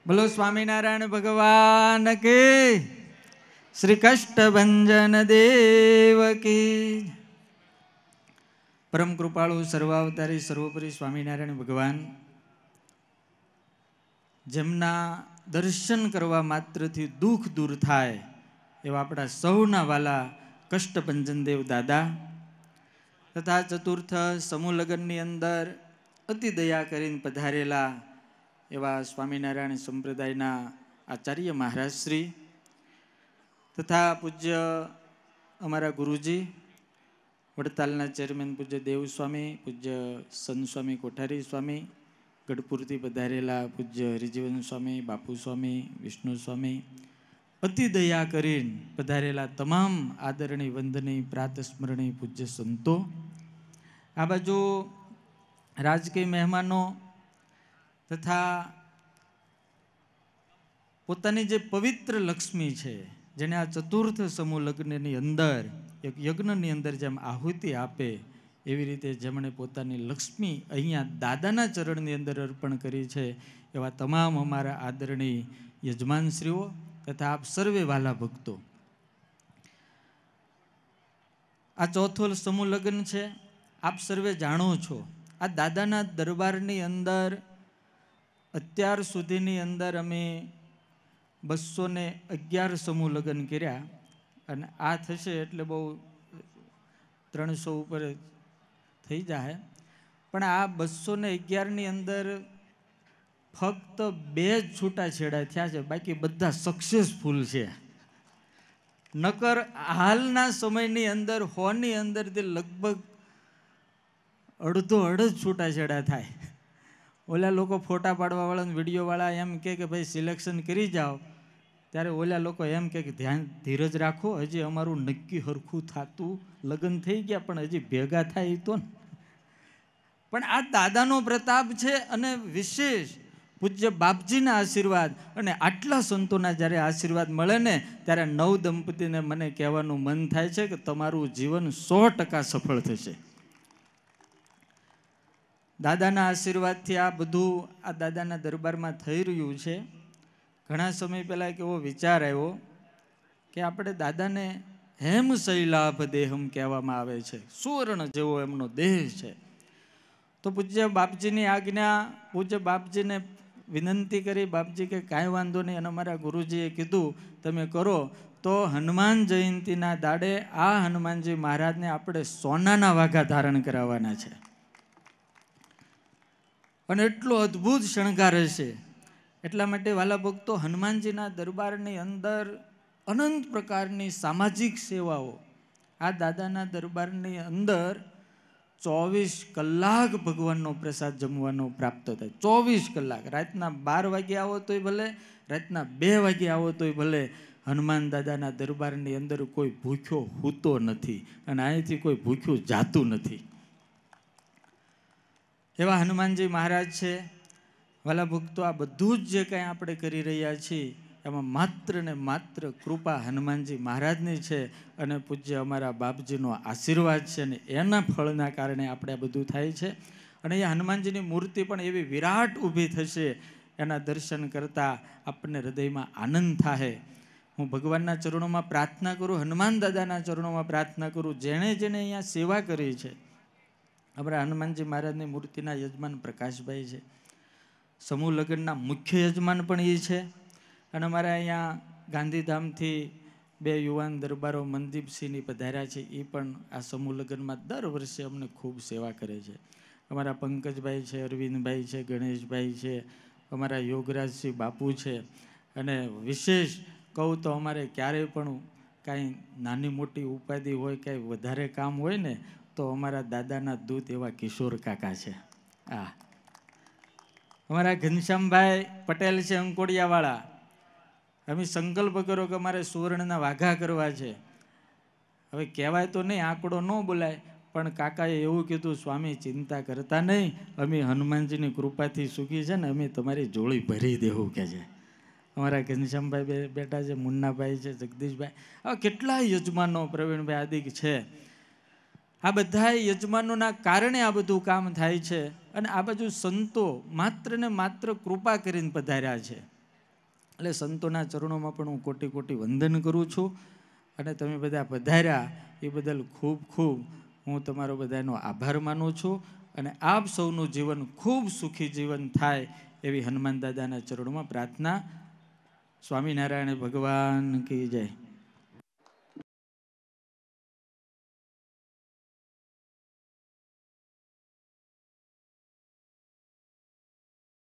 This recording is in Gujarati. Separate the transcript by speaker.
Speaker 1: બોલો સ્વામિનારાયણ ભગવાન કે શ્રી કષ્ટ ભંજન દેવ કે પરમ કૃપાળુ સર્વાવતારી સર્વોપરી સ્વામિનારાયણ ભગવાન જેમના દર્શન કરવા માત્રથી દુઃખ દૂર થાય એવા આપણા સૌના વાલા કષ્ટભંજન દેવ દાદા તથા ચતુર્થ સમૂહ લગ્નની અંદર અતિ દયા કરીને પધારેલા એવા સ્વામિનારાયણ સંપ્રદાયના આચાર્ય મહારાજશ્રી તથા પૂજ્ય અમારા ગુરુજી વડતાલના ચેરમેન પૂજ્ય દેવસ્વામી પૂજ્ય સનસ્વામી કોઠારી સ્વામી ગઢપુરથી પધારેલા પૂજ્ય હરિજીવન સ્વામી બાપુ સ્વામી વિષ્ણુ સ્વામી અતિ દયા કરીને પધારેલા તમામ આદરણીય વંદનીય પ્રાતસ્મરણીય પૂજ્ય સંતો આ બાજુ રાજકીય મહેમાનો તથા પોતાની જે પવિત્ર લક્ષ્મી છે જેને આ ચતુર્થ સમૂહ લગ્નની અંદર એક યજ્ઞની અંદર જેમ આહુતિ આપે એવી રીતે જેમણે પોતાની લક્ષ્મી અહીંયા દાદાના ચરણની અંદર અર્પણ કરી છે એવા તમામ અમારા આદરણીય યજમાનશ્રીઓ તથા આપ સર્વે વાલા ભક્તો આ ચોથો સમૂહ લગ્ન છે આપ સર્વે જાણો છો આ દાદાના દરબારની અંદર અત્યાર સુધીની અંદર અમે બસો ને અગિયાર સમૂહ લગ્ન કર્યા અને આ થશે એટલે બહુ ત્રણસો ઉપર થઈ જાય પણ આ બસો ને અગિયારની અંદર ફક્ત બે જ છૂટાછેડા થયા છે બાકી બધા સક્સેસફુલ છે નકર હાલના સમયની અંદર હોની અંદરથી લગભગ અડધો અડધ છૂટાછેડા થાય ઓલા લોકો ફોટા પાડવાવાળા વિડીયોવાળા એમ કે કે ભાઈ સિલેક્શન કરી જાઓ ત્યારે ઓલા લોકો એમ કે ધ્યાન ધીરજ રાખો હજી અમારું નક્કી હરખું થતું લગ્ન થઈ ગયા પણ હજી ભેગા થાય તો ને પણ આ દાદાનો પ્રતાપ છે અને વિશેષ પૂજ્ય બાપજીના આશીર્વાદ અને આટલા સંતોના જ્યારે આશીર્વાદ મળે ને ત્યારે નવ દંપતીને મને કહેવાનું મન થાય છે કે તમારું જીવન સો ટકા સફળ થશે દાદાના આશીર્વાદથી આ બધું આ દાદાના દરબારમાં થઈ રહ્યું છે ઘણા સમય પહેલાં એક એવો વિચાર આવ્યો કે આપણે દાદાને હેમ શૈલાભ દેહમ કહેવામાં આવે છે સુવર્ણ જેવો એમનો દેહ છે તો પૂજ્ય બાપજીની આજ્ઞા પૂજ્ય બાપજીને વિનંતી કરી બાપજી કે કાંઈ વાંધો નહીં અને અમારા ગુરુજીએ કીધું તમે કરો તો હનુમાન જયંતિના દાડે આ હનુમાનજી મહારાજને આપણે સોનાના વાઘા ધારણ કરાવવાના છે અને એટલો અદ્ભુત શણગાર હશે એટલા માટે વાલા ભક્તો હનુમાનજીના દરબારની અંદર અનંત પ્રકારની સામાજિક સેવાઓ આ દાદાના દરબારની અંદર ચોવીસ કલાક ભગવાનનો પ્રસાદ જમવાનો પ્રાપ્ત થાય ચોવીસ કલાક રાતના બાર વાગે આવો તોય ભલે રાતના બે વાગે આવો તોય ભલે હનુમાન દાદાના દરબારની અંદર કોઈ ભૂખ્યો હોતો નથી અને અહીંથી કોઈ ભૂખ્યું જાતું નથી એવા હનુમાનજી મહારાજ છે વાલા ભક્તો આ બધું જ જે કંઈ આપણે કરી રહ્યા છીએ એમાં માત્ર ને માત્ર કૃપા હનુમાનજી મહારાજની છે અને પૂજ્ય અમારા બાપજીનો આશીર્વાદ છે અને એના ફળના કારણે આપણે આ બધું થાય છે અને એ હનુમાનજીની મૂર્તિ પણ એવી વિરાટ ઊભી થશે એના દર્શન કરતાં આપણને હૃદયમાં આનંદ થાય હું ભગવાનના ચરણોમાં પ્રાર્થના કરું હનુમાન દાદાના ચરણોમાં પ્રાર્થના કરું જેણે જેણે અહીંયા સેવા કરી છે અમારા હનુમાનજી મહારાજની મૂર્તિના યજમાન પ્રકાશભાઈ છે સમૂહ લગ્નના મુખ્ય યજમાન પણ એ છે અને અમારા અહીંયા ગાંધીધામથી બે યુવાન દરબારો મનદીપસિંહની પધાર્યા છે એ પણ આ સમૂહ લગ્નમાં દર વર્ષે અમને ખૂબ સેવા કરે છે અમારા પંકજભાઈ છે અરવિંદભાઈ છે ગણેશભાઈ છે અમારા યોગરાજસિંહ બાપુ છે અને વિશેષ કહું તો અમારે ક્યારેય પણ કાંઈ નાની મોટી ઉપાધિ હોય કાંઈ વધારે કામ હોય ને તો અમારા દાદાના દૂત એવા કિશોર કાકા છે આ અમારા ઘનશ્યામભાઈ પટેલ છે અંકોડિયાવાળા અમે સંકલ્પ કરો કે અમારે સુવર્ણના વાઘા કરવા છે હવે કહેવાય તો નહીં આંકડો ન બોલાય પણ કાકાએ એવું કીધું સ્વામી ચિંતા કરતા નહીં અમે હનુમાનજીની કૃપાથી સુખી છે ને અમે તમારી જોડી ભરી દેવું કે છે અમારા ઘનશ્યામભાઈ બેટા છે મુન્નાભાઈ છે જગદીશભાઈ આવા કેટલા યજમાનો પ્રવીણભાઈ આદિક છે આ બધા યજમાનોના કારણે આ બધું કામ થાય છે અને આ બાજુ સંતો માત્ર ને માત્ર કૃપા કરીને પધાર્યા છે એટલે સંતોના ચરણોમાં પણ હું કોટી કોટી વંદન કરું છું અને તમે બધા પધાર્યા એ બદલ ખૂબ ખૂબ હું તમારો બધાનો આભાર માનું છું અને આપ સૌનું જીવન ખૂબ સુખી જીવન થાય એવી હનુમાન દાદાના ચરણોમાં પ્રાર્થના સ્વામિનારાયણ ભગવાન કી જય